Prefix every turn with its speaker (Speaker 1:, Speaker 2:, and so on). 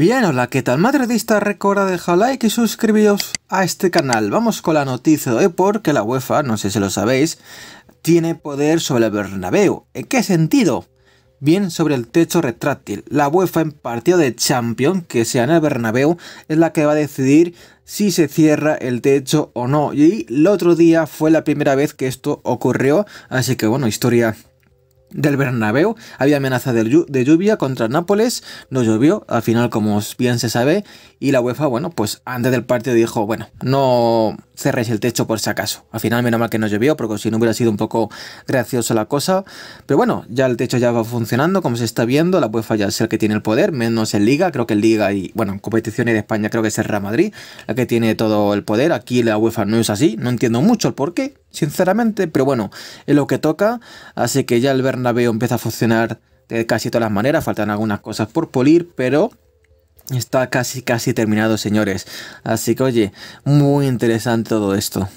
Speaker 1: Bien, hola, ¿qué tal? Madridista, recuerda dejar like y suscribiros a este canal. Vamos con la noticia de hoy porque la UEFA, no sé si lo sabéis, tiene poder sobre el Bernabéu. ¿En qué sentido? Bien, sobre el techo retráctil. La UEFA en partido de Champions, que sea en el Bernabéu, es la que va a decidir si se cierra el techo o no. Y el otro día fue la primera vez que esto ocurrió, así que bueno, historia del Bernabéu. Había amenaza de lluvia contra Nápoles, no llovió, al final como bien se sabe, y la UEFA, bueno, pues antes del partido dijo, bueno, no cerréis el techo por si acaso. Al final menos mal que no llovió, porque si no hubiera sido un poco gracioso la cosa, pero bueno, ya el techo ya va funcionando, como se está viendo, la UEFA ya es el que tiene el poder, menos en Liga, creo que en Liga y, bueno, en competiciones de España creo que es el Real Madrid, la que tiene todo el poder, aquí la UEFA no es así, no entiendo mucho el porqué sinceramente, pero bueno, es lo que toca, así que ya el Bernabéu empieza a funcionar de casi todas las maneras, faltan algunas cosas por pulir, pero está casi casi terminado, señores. Así que oye, muy interesante todo esto.